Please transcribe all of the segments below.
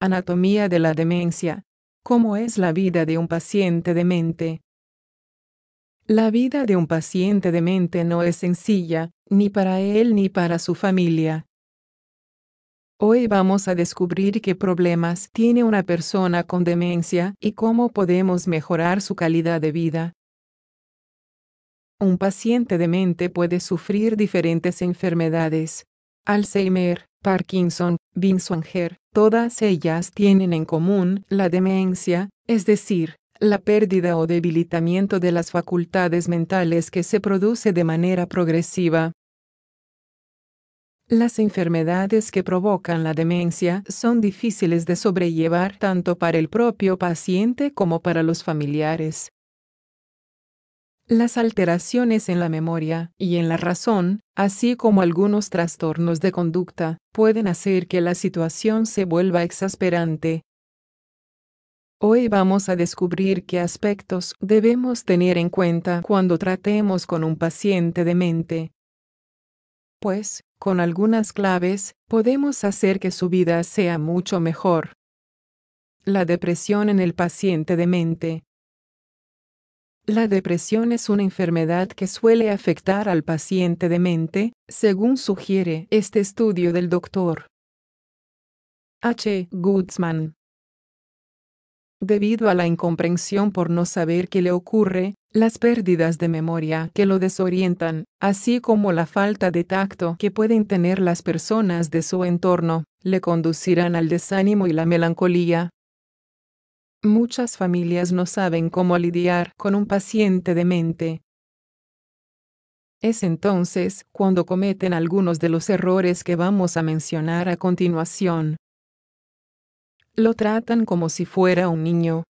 Anatomía de la demencia. ¿Cómo es la vida de un paciente demente? La vida de un paciente demente no es sencilla, ni para él ni para su familia. Hoy vamos a descubrir qué problemas tiene una persona con demencia y cómo podemos mejorar su calidad de vida. Un paciente demente puede sufrir diferentes enfermedades. Alzheimer, Parkinson, Binswanger, todas ellas tienen en común la demencia, es decir, la pérdida o debilitamiento de las facultades mentales que se produce de manera progresiva. Las enfermedades que provocan la demencia son difíciles de sobrellevar tanto para el propio paciente como para los familiares. Las alteraciones en la memoria y en la razón, así como algunos trastornos de conducta, pueden hacer que la situación se vuelva exasperante. Hoy vamos a descubrir qué aspectos debemos tener en cuenta cuando tratemos con un paciente demente. Pues, con algunas claves, podemos hacer que su vida sea mucho mejor. La depresión en el paciente demente la depresión es una enfermedad que suele afectar al paciente demente, según sugiere este estudio del doctor H. Goodzman. Debido a la incomprensión por no saber qué le ocurre, las pérdidas de memoria que lo desorientan, así como la falta de tacto que pueden tener las personas de su entorno, le conducirán al desánimo y la melancolía, Muchas familias no saben cómo lidiar con un paciente demente. Es entonces cuando cometen algunos de los errores que vamos a mencionar a continuación. Lo tratan como si fuera un niño.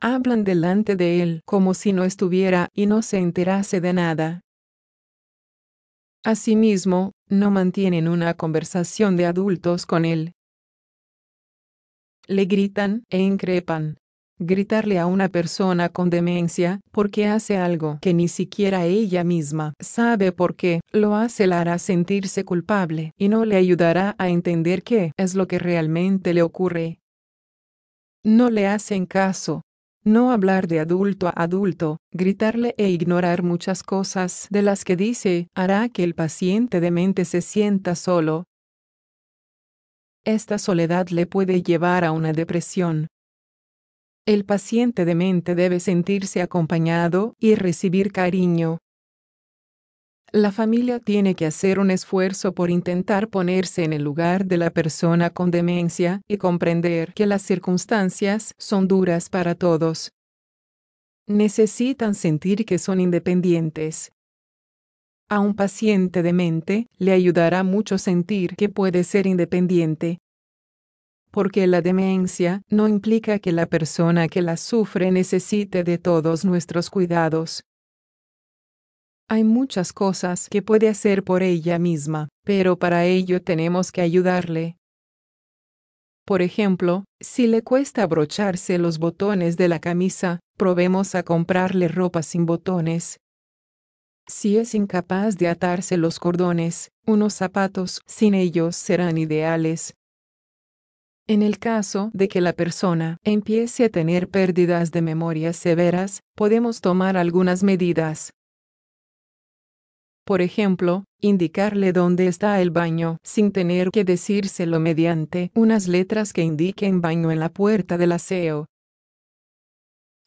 Hablan delante de él como si no estuviera y no se enterase de nada. Asimismo, no mantienen una conversación de adultos con él. Le gritan e increpan gritarle a una persona con demencia, porque hace algo que ni siquiera ella misma sabe por qué, lo hace la hará sentirse culpable y no le ayudará a entender qué es lo que realmente le ocurre. No le hacen caso. No hablar de adulto a adulto, gritarle e ignorar muchas cosas de las que dice, hará que el paciente demente se sienta solo. Esta soledad le puede llevar a una depresión, el paciente demente debe sentirse acompañado y recibir cariño. La familia tiene que hacer un esfuerzo por intentar ponerse en el lugar de la persona con demencia y comprender que las circunstancias son duras para todos. Necesitan sentir que son independientes. A un paciente demente le ayudará mucho sentir que puede ser independiente, porque la demencia no implica que la persona que la sufre necesite de todos nuestros cuidados. Hay muchas cosas que puede hacer por ella misma, pero para ello tenemos que ayudarle. Por ejemplo, si le cuesta abrocharse los botones de la camisa, probemos a comprarle ropa sin botones. Si es incapaz de atarse los cordones, unos zapatos sin ellos serán ideales, en el caso de que la persona empiece a tener pérdidas de memoria severas, podemos tomar algunas medidas. Por ejemplo, indicarle dónde está el baño sin tener que decírselo mediante unas letras que indiquen baño en la puerta del aseo,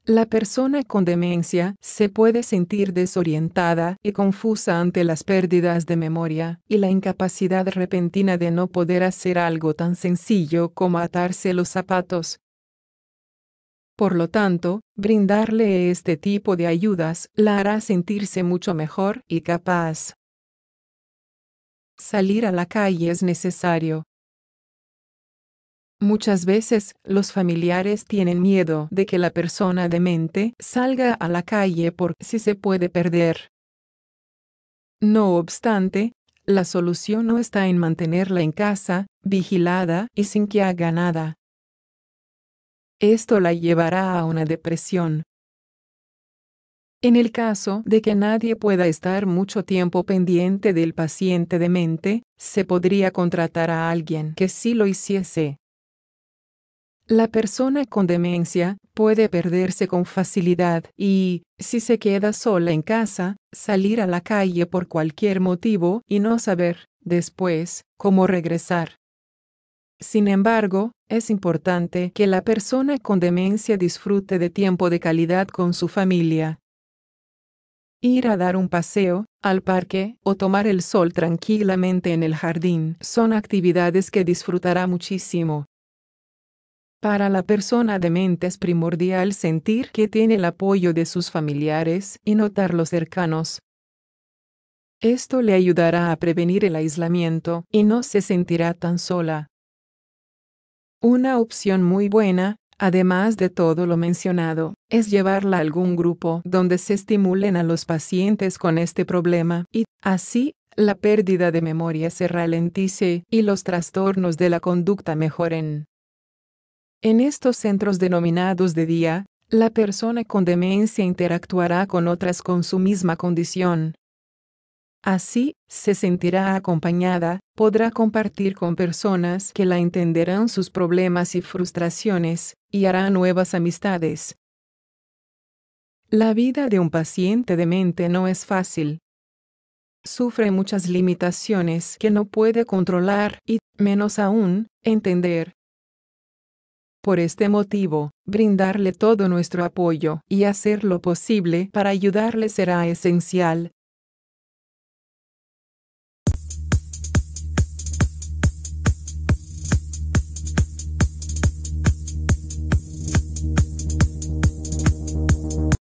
la persona con demencia se puede sentir desorientada y confusa ante las pérdidas de memoria y la incapacidad repentina de no poder hacer algo tan sencillo como atarse los zapatos. Por lo tanto, brindarle este tipo de ayudas la hará sentirse mucho mejor y capaz. Salir a la calle es necesario, Muchas veces los familiares tienen miedo de que la persona demente salga a la calle por si se puede perder. No obstante, la solución no está en mantenerla en casa, vigilada y sin que haga nada. Esto la llevará a una depresión. En el caso de que nadie pueda estar mucho tiempo pendiente del paciente demente, se podría contratar a alguien que sí lo hiciese. La persona con demencia puede perderse con facilidad y, si se queda sola en casa, salir a la calle por cualquier motivo y no saber, después, cómo regresar. Sin embargo, es importante que la persona con demencia disfrute de tiempo de calidad con su familia. Ir a dar un paseo, al parque o tomar el sol tranquilamente en el jardín son actividades que disfrutará muchísimo. Para la persona de mente es primordial sentir que tiene el apoyo de sus familiares y notar los cercanos. Esto le ayudará a prevenir el aislamiento y no se sentirá tan sola. Una opción muy buena, además de todo lo mencionado, es llevarla a algún grupo donde se estimulen a los pacientes con este problema y, así, la pérdida de memoria se ralentice y los trastornos de la conducta mejoren. En estos centros denominados de día, la persona con demencia interactuará con otras con su misma condición. Así, se sentirá acompañada, podrá compartir con personas que la entenderán sus problemas y frustraciones, y hará nuevas amistades. La vida de un paciente demente no es fácil. Sufre muchas limitaciones que no puede controlar y, menos aún, entender. Por este motivo, brindarle todo nuestro apoyo y hacer lo posible para ayudarle será esencial,